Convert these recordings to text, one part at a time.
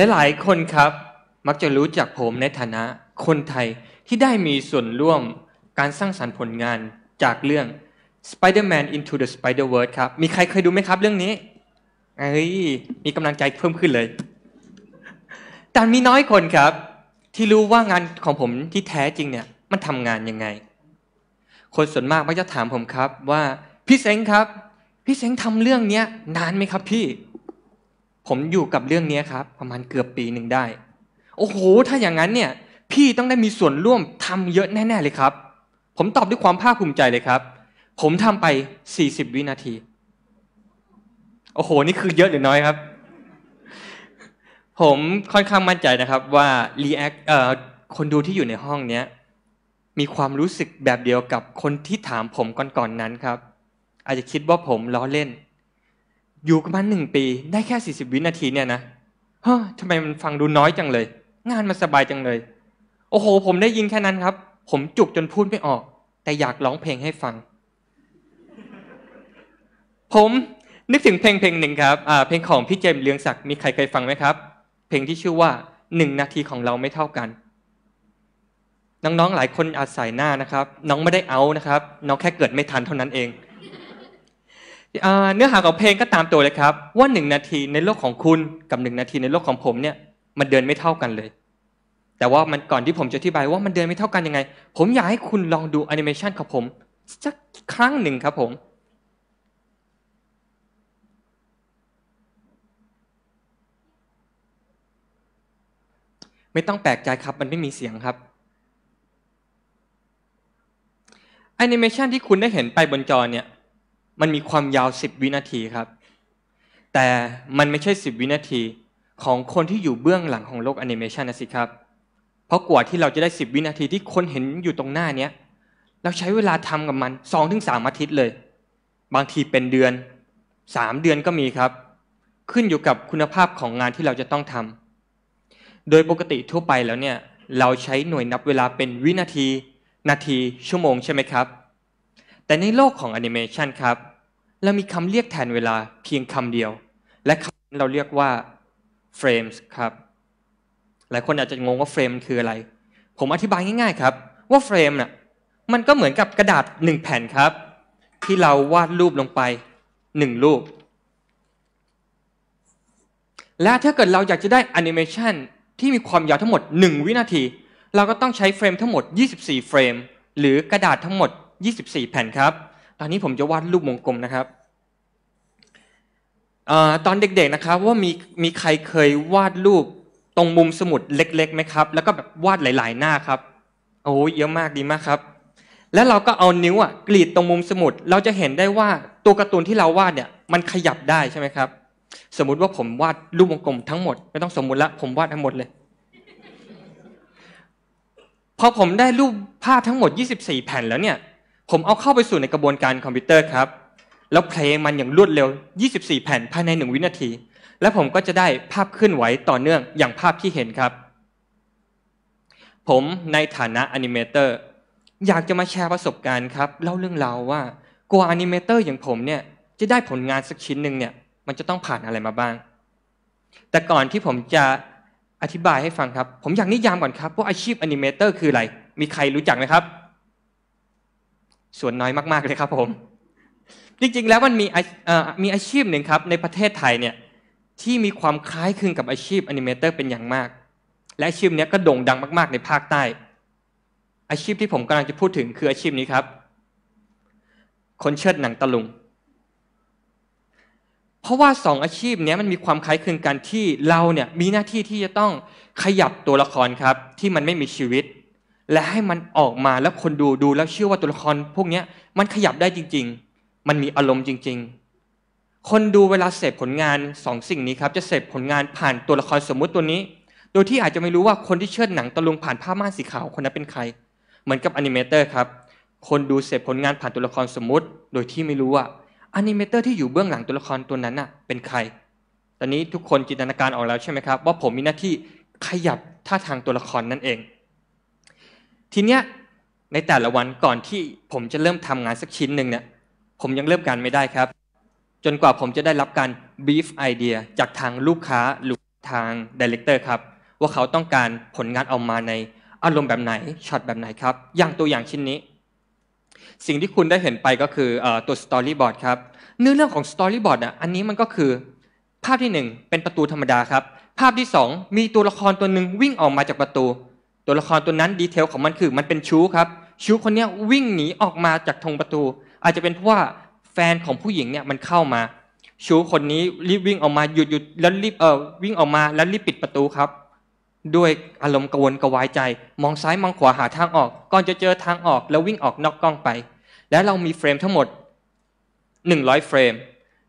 และหลายคนครับมักจะรู้จักผมในฐานะคนไทยที่ได้มีส่วนร่วมการสร้างสรรค์ผลงานจากเรื่อง Spider-Man Into the Spider-Verse ครับ มีใครเคยดูไหมครับ เรื่องนี้เอ้ยมีกำลังใจเพิ่มขึ้นเลย แต่มีน้อยคนครับ ที่รู้ว่างานของผมที่แท้จริงเนี่ย มันทำงานยังไง คนส่วนมากมักจะถามผมครับว่าพี่เซ้งครับ พี่เซ้งทำเรื่องนี้นานไหมครับพี่ผมอยู่กับเรื่องนี้ครับ ประมาณเกือบปีหนึ่งได้ โอ้โห ถ้าอย่างนั้นเนี่ย พี่ต้องได้มีส่วนร่วมทำเยอะแน่ ๆเลยครับ ผมตอบด้วยความภาคภูมิใจเลยครับ ผมทำไป 40 วินาทีโอ้โห นี่คือเยอะหรือน้อยครับ ผมค่อนข้างมั่นใจนะครับ ว่า react เอ่อคนดูที่อยู่ในห้องเนี้ยมีความรู้สึกแบบเดียวกับคนที่ถามผมก่อน ๆนนั้นครับ อาจจะคิดว่าผมล้อเล่นอยู่กับมันหนึ่งปี ได้แค่สี่สิบวินาทีเนี่ยนะ เฮ้อทำไมมันฟังดูน้อยจังเลย งานมันสบายจังเลย โอ้โห ผมได้ยินแค่นั้นครับ ผมจุกจนพูดไม่ออก แต่อยากร้องเพลงให้ฟัง ผมนึกถึงเพลงเพลงหนึ่งครับ เพลงของพี่เจมส์เลืองศักดิ์มีใครเคยฟังไหมครับ เพลงที่ชื่อว่าหนึ่งนาทีของเราไม่เท่ากัน น้องๆหลายคนอาศัยหน้านะครับ น้องไม่ได้เอานะครับ น้องแค่เกิดไม่ทันเท่านั้นเองเนื้อหาของเพลงก็ตามตัวเลยครับ ว่าหนึ่งนาทีในโลกของคุณกับหนึ่งนาทีในโลกของผมเนี่ย มันเดินไม่เท่ากันเลย แต่ว่ามันก่อนที่ผมจะอธิบายว่ามันเดินไม่เท่ากันยังไง ผมอยากให้คุณลองดูแอนิเมชันของผมสักครั้งหนึ่งครับผม ไม่ต้องแปลกใจครับมันไม่มีเสียงครับแอนิเมชันที่คุณได้เห็นไปบนจอเนี่ยมันมีความยาวสิบวินาทีครับ แต่มันไม่ใช่สิบวินาทีของคนที่อยู่เบื้องหลังของโลกแอนิเมชันนะสิครับ เพราะกว่าที่เราจะได้สิบวินาทีที่คนเห็นอยู่ตรงหน้าเนี้ยเราใช้เวลาทำกับมันสองถึงสามอาทิตย์เลย บางทีเป็นเดือนสามเดือนก็มีครับ ขึ้นอยู่กับคุณภาพของงานที่เราจะต้องทำ โดยปกติทั่วไปแล้วเนี่ย เราใช้หน่วยนับเวลาเป็นวินาที นาที ชั่วโมงใช่ไหมครับ แต่ในโลกของแอนิเมชันครับเรามีคำเรียกแทนเวลาเพียงคำเดียว และคำเราเรียกว่าเฟรมส์ครับหลายคนอาจจะงงว่าเฟรมคืออะไร ผมอธิบายง่ายๆครับว่าเฟรมน่ะมันก็เหมือนกับกระดาษหนึ่งแผ่นครับ ที่เราวาดรูปลงไปหนึ่งรูป และถ้าเกิดเราอยากจะได้แอนิเมชันที่มีความยาวทั้งหมด 1 วินาที เราก็ต้องใช้เฟรมทั้งหมด24เฟรมหรือกระดาษทั้งหมด 24 แผ่นครับตอนนี้ผมจะวาดรูปวงกลมนะครับอตอนเด็กๆนะครับ ว่ามีมีใครเคยวาดรูปตรงมุมสมุดเล็กๆไหมครับ แล้วก็แบบวาดหลายๆ หน้าครับโอ้ยเยอะมากดีมากครับ แล้วเราก็เอานิ้วอ่ะกรีดตรงมุมสมุด เราจะเห็นได้ว่าตัวการ์ตูนที่เราวาดเนี่ย มันขยับได้ใช่ไหมครับสมมุติว่าผมวาดรูปวงกลมทั้งหมดไม่ต้องสมมุติละผมวาดทั้งหมดเลย พอผมได้รูปภาพทั้งหมด 24 แผ่นแล้วเนี่ยผมเอาเข้าไปสู่ในกระบวนการคอมพิวเตอร์ครับ แล้วเพลงมันอย่างรวดเร็ว 24 แผ่นภายใน 1 วินาที และผมก็จะได้ภาพเคลื่อนไหวต่อเนื่องอย่างภาพที่เห็นครับ ผมในฐานะแอนิเมเตอร์อยากจะมาแชร์ประสบการณ์ครับ เล่าเรื่องราวว่า กวัวแอนิเมเตอร์อย่างผมเนี่ยจะได้ผลงานสักชิ้นหนึ่งเนี่ยมันจะต้องผ่านอะไรมาบ้าง แต่ก่อนที่ผมจะอธิบายให้ฟังครับ ผมอยากนิยามก่อนครับ ว่าอาชีพแอนิเมเตอร์คืออะไรมีใครรู้จักไหมครับส่วนน้อยมากๆ เลยครับผม จริง ๆ แล้วมันมีมีอาชีพหนึ่งครับในประเทศไทยเนี่ยที่มีความคล้ายคลึงกับอาชีพอนิเมเตอร์เป็นอย่างมาก และอาชีพนี้ก็โด่งดังมากๆ ในภาคใต้ อาชีพที่ผมกำลังจะพูดถึงคืออาชีพนี้ครับ คนเชิดหนังตะลุง เพราะว่าสองอาชีพนี้มันมีความคล้ายคลึงกันที่เราเนี่ยมีหน้าที่ที่จะต้องขยับตัวละครครับ ที่มันไม่มีชีวิตและให้มันออกมาแล้วคนดูดูแล้วเชื่อว่าตัวละคร พวกนี้มันขยับได้จริง ๆ มันมีอารมณ์จริง ๆ คนดูเวลาเสพผลงานสองสิ่งนี้ครับจะเสพผลงานผ่านตัวละครสมมุติตัวนี้ โดยที่อาจจะไม่รู้ว่าคนที่เชิดหนังตะลุงผ่านผ้าม่านสีขาวคนนั้นเป็นใคร เหมือนกับอนิเมเตอร์ครับคนดูเสพผลงานผ่านตัวละครสมมุติ โดยที่ไม่รู้ว่าอนิเมเตอร์ที่อยู่เบื้องหลังตัวละครตัวนั้นน่ะเป็นใคร ตอนนี้ทุกคนจินตนาการออกแล้วใช่ไหมครับ ว่าผมมีหน้าที่ขยับท่าทางตัวละครนั่นเองทีเนี้ยในแต่ละวันก่อนที่ผมจะเริ่มทำงานสักชิ้นหนึ่งเนี่ยผมยังเริ่มการไม่ได้ครับ จนกว่าผมจะได้รับการบีฟไอเดียจากทางลูกค้าหรือทางดีเลกเตอร์ครับว่าเขาต้องการผลงานออกมาในอารมณ์แบบไหนช็อตแบบไหนครับ อย่างตัวอย่างชิ้นนี้ สิ่งที่คุณได้เห็นไปก็คือตัวสตอรี่บอร์ดครับ เนื้อเรื่องของสตอรี่บอร์ดอ่ะอันนี้มันก็คือภาพที่ 1 เป็นประตูธรรมดาครับ ภาพที่ 2 มีตัวละครตัวหนึ่งวิ่งออกมาจากประตูตัวละครตัวนั้นดีเทลของมันคือมันเป็นชู้ครับชู้คนนี้วิ่งหนีออกมาจากทงประตู อาจจะเป็นเพราะว่าแฟนของผู้หญิงเนี่ยมันเข้ามา ชู้คนนี้รีบวิ่งออกมาหยุดหยุดแล้วรีบเออวิ่งออกมาแล้วรีบปิดประตูครับ ด้วยอารมณ์กวนกวายใจ มองซ้ายมองขวาหาทางออกก่อนจะเจอทางออก แล้ววิ่งออกนอกกล้องไป แล้วเรามีเฟรมทั้งหมด 100เฟรม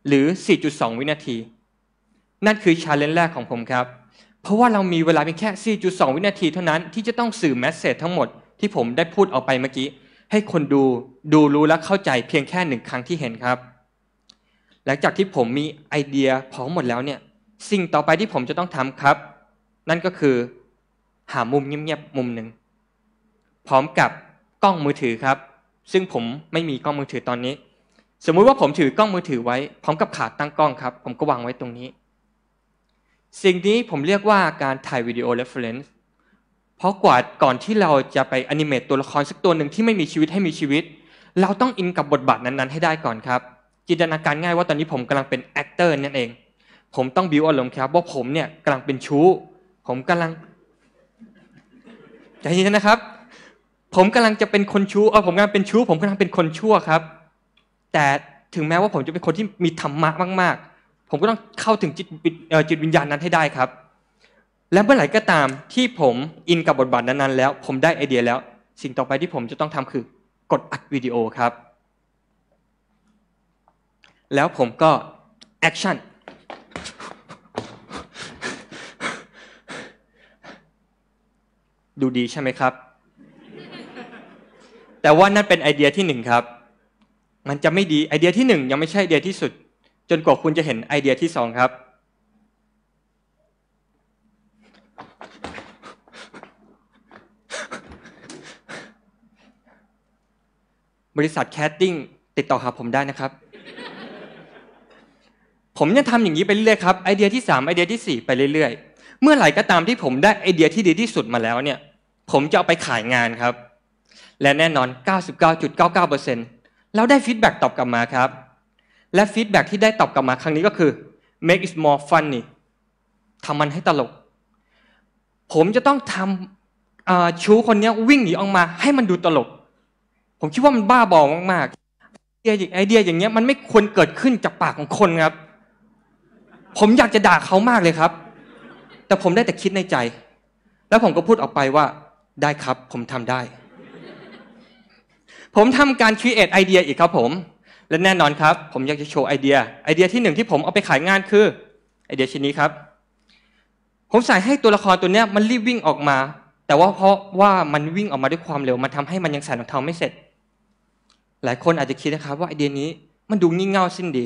หรือ 4.2 วินาที นั่นคือชาเลนจ์แรกของผมครับเพราะว่าเรามีเวลาเพียงแค่ 4.2 วินาทีเท่านั้น ที่จะต้องสื่อแมสเซจทั้งหมดที่ผมได้พูดออกไปเมื่อกี้ ให้คนดูดูรู้ และเข้าใจเพียงแค่หนึ่งครั้งที่เห็นครับ หลังจากที่ผมมีไอเดียพร้อมหมดแล้วเนี่ย สิ่งต่อไปที่ผมจะต้องทำครับ นั่นก็คือ หามุมเงียบๆมุมหนึ่ง พร้อมกับกล้องมือถือครับ ซึ่งผมไม่มีกล้องมือถือตอนนี้ สมมุติว่าผมถือกล้องมือถือไว้พร้อมกับขาตั้งกล้องครับ ผมก็วางไว้ตรงนี้สิ่งนี้ผมเรียกว่าการถ่ายวิดีโอเรฟเลนซ์เพราะกว่าก่อนที่เราจะไปอนิเมตตัวละครสักตัวหนึ่งที่ไม่มีชีวิตให้มีชีวิต เราต้องอินกับบทบาทนั้นๆให้ได้ก่อนครับ จินตนาการง่ายว่าตอนนี้ผมกำลังเป็นแอคเตอร์นั่นเอง ผมต้องบิวอารมณ์ครับ ว่าผมเนี่ยกำลังเป็นชู้ผมกำลังใจเย็นนะครับ ผมกำลังจะเป็นคนชู้เออผมกำลังเป็นชู้ผมกำลังเป็นคนชั่วครับ แต่ถึงแม้ว่าผมจะเป็นคนที่มีธรรมะมากผมก็ต้องเข้าถึงจิตจิตวิญญาณนั้นให้ได้ครับ และเมื่อไหร่ก็ตามที่ผมอินกับบทบาทนั้นๆแล้วผมได้ไอเดียแล้ว สิ่งต่อไปที่ผมจะต้องทำคือกดอัดวิดีโอครับ แล้วผมก็แอคชั่น ดูดีใช่ไหมครับ แต่ว่านั่นเป็นไอเดียที่หนึ่งครับ มันจะไม่ดี ไอเดียที่หนึ่งยังไม่ใช่ไอเดียที่สุดจนกว่าคุณจะเห็นไอเดียที่สองครับ บริษัทแคสติ้งติดต่อหาผมได้นะครับ ผมจะทำอย่างนี้ไปเรื่อยๆครับไอเดียที่ 3 ไอเดียที่ 4 ไปเรื่อย ๆ เมื่อไหร่ก็ตามที่ผมได้ไอเดียที่ดี ที่สุดมาแล้วเนี่ย ผมจะเอาไปขายงานครับ และแน่นอน 99.99%แล้วได้ฟีดแบ็กตอบกลับมาครับและฟีดแบ็ที่ได้ตอบกลับมาครั้งนี้ก็คือ make it more funny ทำมันให้ตลก ผมจะต้องทำชูคนนี้วิ่งหนีออกมา ให้มันดูตลก ผมคิดว่ามันบ้าบอมากๆไอเดียไอเดียอย่างเงี้ยมันไม่ควรเกิดขึ้นจากปากของคนครับ ผมอยากจะด่าเขามากเลยครับ แต่ผมได้แต่คิดในใจ แล้วผมก็พูดออกไปว่าได้ครับ ผมทำได้ ผมทำการคิดเอทไอเดียอีกครับผมและ แน่นอนครับผมอยากจะโชว์ไอเดีย ไอเดียที่หนึ่งที่ผมเอาไปขายงานคือ ไอเดียชิ้นนี้ครับ ผมใส่ให้ตัวละครตัวเนี้ยมันรีบวิ่งออกมา แต่ว่าเพราะว่ามันวิ่งออกมาด้วยความเร็ว มันทำให้มันยังใส่รองเท้าไม่เสร็จ หลายคนอาจจะคิดนะครับ ว่าไอเดียนี้มันดูงี่เง่าสิ้นดี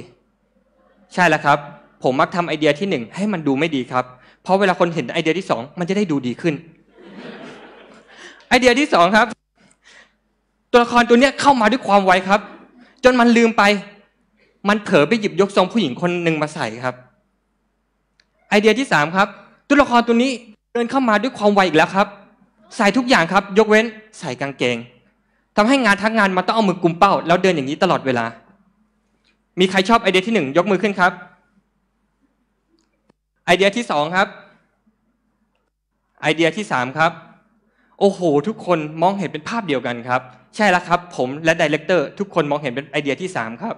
ใช่แล้วครับผมมักทำไอเดียที่หนึ่งให้มันดูไม่ดีครับ เพราะเวลาคนเห็นไอเดียที่สองมันจะได้ดูดีขึ้น ไอเดียที่สองครับ ตัวละครตัวเนี้ยเข้ามาด้วยความไวครับจนมันลืมไป มันเผลอไปหยิบยกทรงผู้หญิงคนหนึ่งมาใส่ครับ ไอเดียที่สามครับตัวละครตัวนี้เดินเข้ามาด้วยความไวอีกแล้วครับ ใส่ทุกอย่างครับ ยกเว้น ใส่กางเกง ทำให้งานทั้งงานมาต้องเอามือกุมเป้า แล้วเดินอย่างนี้ตลอดเวลา มีใครชอบไอเดียที่หนึ่งยกมือขึ้นครับ ไอเดียที่สองครับ ไอเดียที่สามครับ โอ้โห ทุกคนมองเห็นเป็นภาพเดียวกันครับใช่แล้วครับผมและดีเลกเตอร์ทุกคนมองเห็นเป็นไอเดียที่สามครับ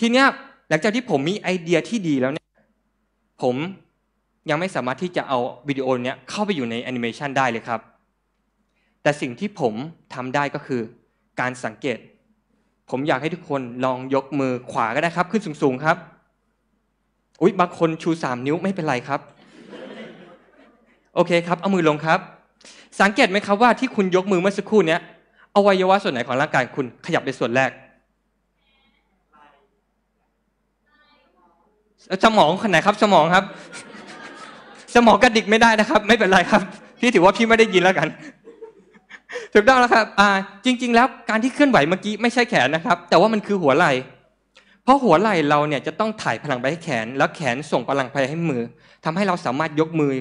ทีนี้หลังจากที่ผมมีไอเดียที่ดีแล้วเนี่ย ผมยังไม่สามารถที่จะเอาวิดีโอเนี้ยเข้าไปอยู่ในแอนิเมชันได้เลยครับ แต่สิ่งที่ผมทำได้ก็คือ การสังเกต ผมอยากให้ทุกคนลองยกมือขวาก็ได้ครับ ขึ้นสูงๆครับ อุ๊ยบางคนชูสามนิ้วไม่เป็นไรครับ โอเคครับ เอามือลงครับ สังเกตไหมครับว่าที่คุณยกมือเมื่อสักครู่เนี้ยอวัยวะส่วนไหนของร่างกายคุณขยับ็นส่วนแรก สมองคนไหนครับสมองครับ สมองกระดิกไม่ได้นะครับ ไม่เป็นไรครับพี่ถือว่าพี่ไม่ได้ยินแล้วกันถูกต้องแล้วครับจริง ๆ แล้ว การที่เคลื่อนไหวเมื่อกี้ไม่ใช่แขนนะครับ แต่ว่ามันคือหัวไหล่เพราะหัวไหล่เราเนี่ยจะต้องถ่ายพลังไปให้แขน แล้วแขนส่งพลังไปให้มือ ทำให้เราสามารถยกมือ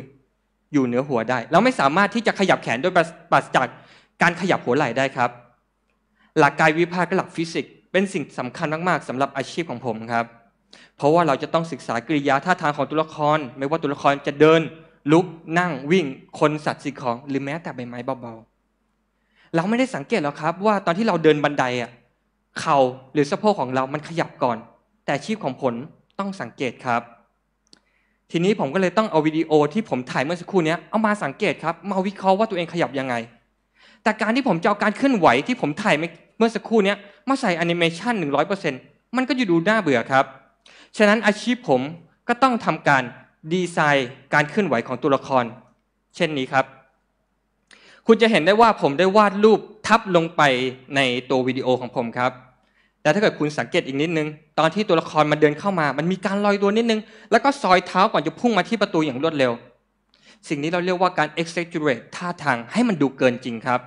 อยู่เหนือหัวได้ เราไม่สามารถที่จะขยับแขนโดยปราศจากการขยับหัวไหล่ได้ครับ หลักกายวิภาคกับหลักฟิสิกส์เป็นสิ่งสำคัญมากๆ สำหรับอาชีพของผมครับ เพราะว่าเราจะต้องศึกษากริยาท่าทางของตัวละคร ไม่ว่าตัวละครจะเดิน ลุกนั่ง วิ่งคนสัตว์สิ่งของ หรือแม้แต่ใบไม้เบา ๆ เราไม่ได้สังเกตหรอกครับว่าตอนที่เราเดินบันไดอ่ะเข่าหรือสะโพกของเรามันขยับก่อน แต่ชีพของผลต้องสังเกตครับ ทีนี้ผมก็เลยต้องเอาวิดีโอที่ผมถ่ายเมื่อสักครู่นี้เอามาสังเกตครับมาวิเคราะห์ว่าตัวเองขยับยังไงแต่การที่ผมจะเอาการเคลื่อนไหวที่ผมถ่าย เมื่อสักครู่นี้มาใส่แอนิเมชันหนึ่งร้อยเปอร์เซ็นต์มันก็อยู่ดูน่าเบื่อครับฉะนั้นอาชีพผมก็ต้องทำการดีไซน์การเคลื่อนไหวของตัวละคร เช่นนี้ครับ คุณจะเห็นได้ว่าผมได้วาดรูปทับลงไปในตัววิดีโอของผมครับ แต่ถ้าเกิดคุณสังเกตอีกนิดนึงตอนที่ตัวละครมันเดินเข้ามา มันมีการลอยตัวนิดนึง แล้วก็ซอยเท้าก่อนจะพุ่งมาที่ประตูอย่างรวดเร็วสิ่งนี้เราเรียกว่าการ exaggerate ท่าทาง ให้มันดูเกินจริงครับ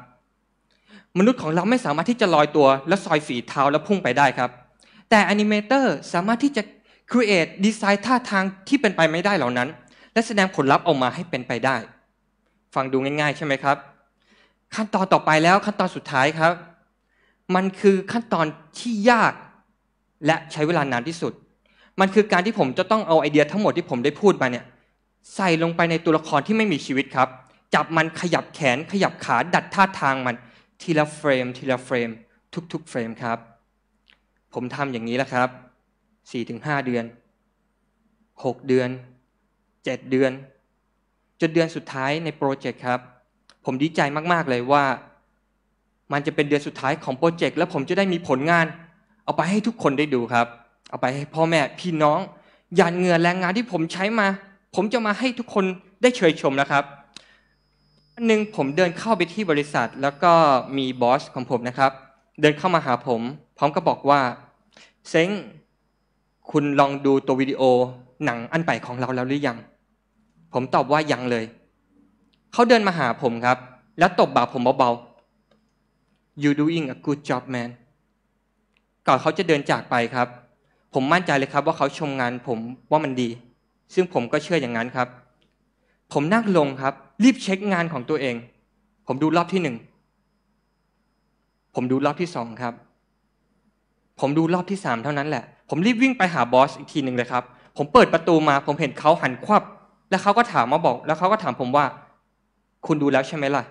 มนุษย์ของเราไม่สามารถที่จะลอยตัวและซอยฝีเท้าแล้วพุ่งไปได้ครับ แต่อนิเมเตอร์สามารถที่จะ create ดีไซน์ท่าทางที่เป็นไปไม่ได้เหล่านั้น และแสดงผลลัพธ์ออกมาให้เป็นไปได้ ฟังดูง่ายๆ ใช่ไหมครับ ขั้นตอนต่อไปแล้วขั้นตอนสุดท้ายครับ มันคือขั้นตอนที่ยาก และใช้เวลานานที่สุด มันคือการที่ผมจะต้องเอาไอเดีย ทั้งหมดที่ผมได้พูดมาเนี่ยใส่ลงไปในตัวละครที่ไม่มีชีวิตครับ จับมันขยับแขนขยับขาดัดท่าทางมันทีละเฟรมทีละเฟรมทุกๆเฟรมครับ ผมทำอย่างนี้แล้วครับ 4-5 เดือน 6 เดือน 7 เดือนจนเดือนสุดท้ายในโปรเจกต์ครับ ผมดีใจมากๆเลยว่ามันจะเป็นเดือนสุดท้ายของโปรเจกต์แล้วผมจะได้มีผลงาน เอาไปให้ทุกคนได้ดูครับ เอาไปให้พ่อแม่พี่น้องหยาดเหงื่อแรงงานที่ผมใช้มาผมจะมาให้ทุกคนได้เชยชมนะครับวันหนึ่งผมเดินเข้าไปที่บริษัท แล้วก็มีบอสของผมนะครับ เดินเข้ามาหาผม พร้อมก็บอกว่าเซ้งคุณลองดูตัววิดีโอหนังอันไปของเราแล้วหรือยังผมตอบว่ายังเลยเขาเดินมาหาผมครับ แล้วตบบ่าผมเบาๆ you doing a good job man ก่อนเขาจะเดินจากไปครับ ผมมั่นใจเลยครับ ว่าเขาชมงานผมว่ามันดีซึ่งผมก็เชื่ออย่างนั้นครับ ผมนั่งลงครับ รีบเช็คงานของตัวเอง ผมดูรอบที่หนึ่ง ผมดูรอบที่สองครับ ผมดูรอบที่สามเท่านั้นแหละ ผมรีบวิ่งไปหาบอสอีกทีหนึ่งเลยครับ ผมเปิดประตูมา ผมเห็นเขาหันควับ แล้วเขาก็ถามมาบอก แล้วเขาก็ถามผมว่า คุณดูแล้วใช่ไหมล่ะ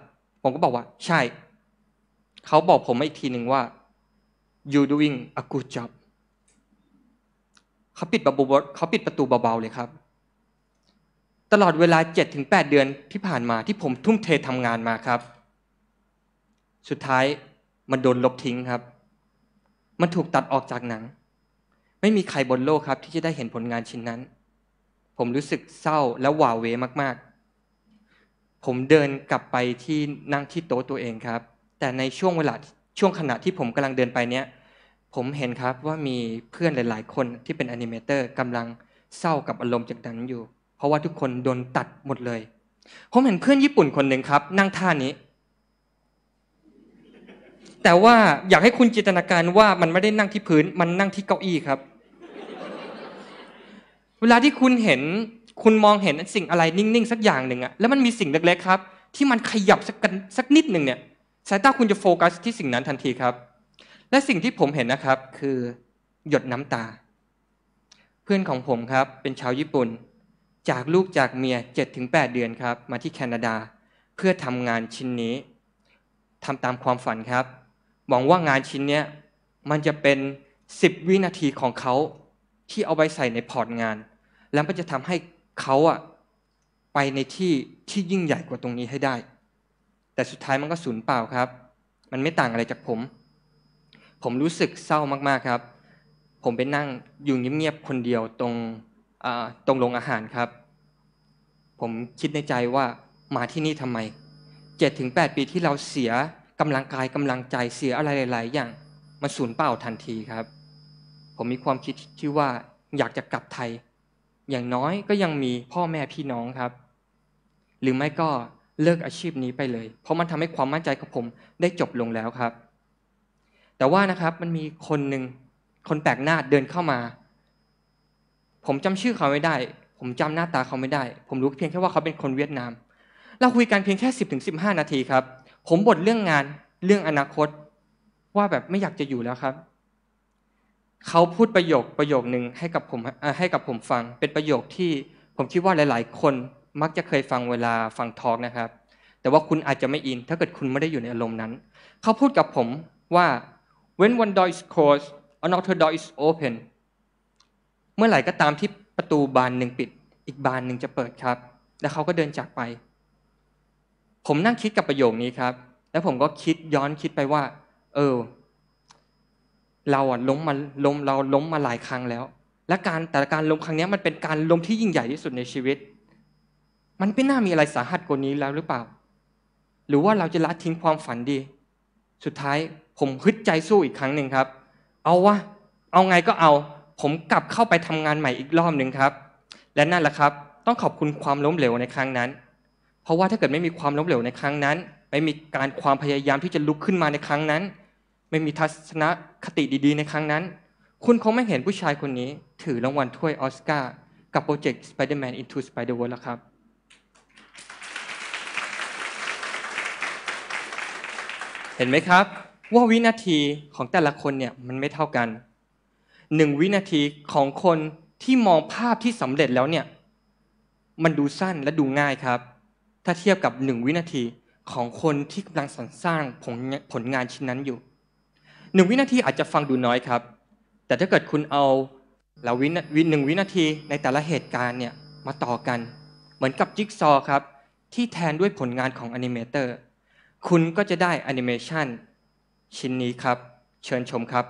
ผมก็บอกว่า ใช่เขาบอก ผมมาอีกทีหนึ่งว่า you doing a good job เขาปิดประตูเขาปิดประตูเบาๆเลยครับตลอดเวลา7-8เดือนที่ผ่านมาที่ผมทุ่มเททำงานมาครับ สุดท้ายมันโดนลบทิ้งครับ มันถูกตัดออกจากหนัง ไม่มีใครบนโลกครับที่จะได้เห็นผลงานชิ้นนั้น ผมรู้สึกเศร้าและหวาเวมากๆ ผมเดินกลับไปที่นั่งที่โต๊ะตัวเองครับ แต่ในช่วงเวลาช่วงขณะที่ผมกำลังเดินไปเนี้ยผมเห็นครับว่ามีเพื่อนหลาย ๆ คนที่เป็นอนิเมเตอร์กำลังเศร้ากับอารมณ์จากนั้นอยู่เพราะว่าทุกคนโดนตัดหมดเลย ผมเห็นเพื่อนญี่ปุ่นคนหนึ่งครับ นั่งท่านี้ แต่ว่าอยากให้คุณจินตนาการว่ามันไม่ได้นั่งที่พื้น มันนั่งที่เก้าอี้ครับ เวลาที่คุณเห็น คุณมองเห็นสิ่งอะไรนิ่งๆ สักอย่างหนึ่งอะแล้วมันมีสิ่งเล็กๆครับ ที่มันขยับสักกันสักนิดหนึ่งเนี่ยสายตาคุณจะโฟกัสที่สิ่งนั้นทันทีครับ และสิ่งที่ผมเห็นนะครับ คือ หยดน้ำตา เพื่อนของผมครับ เป็นชาวญี่ปุ่นจากลูกจากเมีย 7-8 เดือนครับ มาที่แคนาดาเพื่อทำงานชิ้นนี้ทำตามความฝันครับหวังว่างานชิ้นนี้มันจะเป็น 10 วินาทีของเขาที่เอาไปใส่ในพอร์ตงาน แล้วมันจะทำให้เขาอะไปในที่ที่ยิ่งใหญ่กว่าตรงนี้ให้ได้ แต่สุดท้ายมันก็สูญเปล่าครับ มันไม่ต่างอะไรจากผม ผมรู้สึกเศร้ามากๆครับ ผมไปนั่งอยู่เงียบๆคนเดียวตรงตรงโรงอาหารครับ ผมคิดในใจว่ามาที่นี่ทำไมเจ็ดถึงแปดปีที่เราเสียกำลังกายกำลังใจเสียอะไรหลายๆ อย่างมาสูญเปล่าทันทีครับ ผมมีความคิดที่ว่าอยากจะกลับไทย อย่างน้อยก็ยังมีพ่อแม่พี่น้องครับ หรือไม่ก็เลิกอาชีพนี้ไปเลย เพราะมันทำให้ความมั่นใจของผมได้จบลงแล้วครับ แต่ว่านะครับมันมีคนหนึ่งคนแปลกหน้าเดินเข้ามาผมจำชื่อเขาไม่ได้ ผมจำหน้าตาเขาไม่ได้ ผมรู้เพียงแค่ว่าเขาเป็นคนเวียดนาม เราคุยกันเพียงแค่สิบถึงสิบห้านาทีครับ ผมบ่นเรื่องงานเรื่องอนาคตว่าแบบไม่อยากจะอยู่แล้วครับ เขาพูดประโยคประโยคหนึ่งให้กับผมให้กับผมฟังเป็นประโยคที่ผมคิดว่าหลาย ๆ คนมักจะเคยฟังเวลาฟังทอล์กนะครับ แต่ว่าคุณอาจจะไม่อิน ถ้าเกิดคุณไม่ได้อยู่ในอารมณ์นั้น เขาพูดกับผมว่า when one door is closed another door is open เมื่อไหร่ก็ตามที่ประตูบานหนึ่งปิด อีกบานหนึ่งจะเปิดครับ แล้วเขาก็เดินจากไป ผมนั่งคิดกับประโยคนี้ครับ แล้วผมก็คิดย้อนคิดไปว่า เออ เราอ่ะล้มมาล้มเราล้มมาหลายครั้งแล้ว และการแต่การล้มครั้งนี้มันเป็นการล้มที่ยิ่งใหญ่ที่สุดในชีวิต มันไม่น่ามีอะไรสาหัสกว่านี้แล้วหรือเปล่า หรือว่าเราจะละทิ้งความฝันดี สุดท้ายผมฮึดใจสู้อีกครั้งหนึ่งครับ เอาวะเอาไงก็เอาผมกลับเข้าไปทำงานใหม่อีกรอบหนึ่งครับ และนั่นแหละครับต้องขอบคุณความล้มเหลวในครั้งนั้น เพราะว่าถ้าเกิดไม่มีความล้มเหลวในครั้งนั้น ไม่มีการความพยายามที่จะลุกขึ้นมาในครั้งนั้น ไม่มีทัศนคติดี ๆในครั้งนั้น คุณคงไม่เห็นผู้ชายคนนี้ถือรางวัลถ้วยออสการ์กับโปรเจกต์ Spider-Man Into Spider-Verse แล้วครับ เห็นไหมครับว่าวินาทีของแต่ละคนเนี่ยมันไม่เท่ากันหนึ่งวินาทีของคนที่มองภาพที่สำเร็จแล้วเนี่ย มันดูสั้นและดูง่ายครับ ถ้าเทียบกับหนึ่งวินาทีของคนที่กำลังสรรสร้างผลผลงานชิ้นนั้นอยู่หนึ่งวินาทีอาจจะฟังดูน้อยครับ แต่ถ้าเกิดคุณเอาล้วินวินหนึ่งวินาทีในแต่ละเหตุการณ์เนี่ยมาต่อกัน เหมือนกับจิ๊กซอครับที่แทนด้วยผลงานของอนิเมเตอร์คุณก็จะได้แอนิเมชันชิ้นนี้ครับ เชิญชมครับ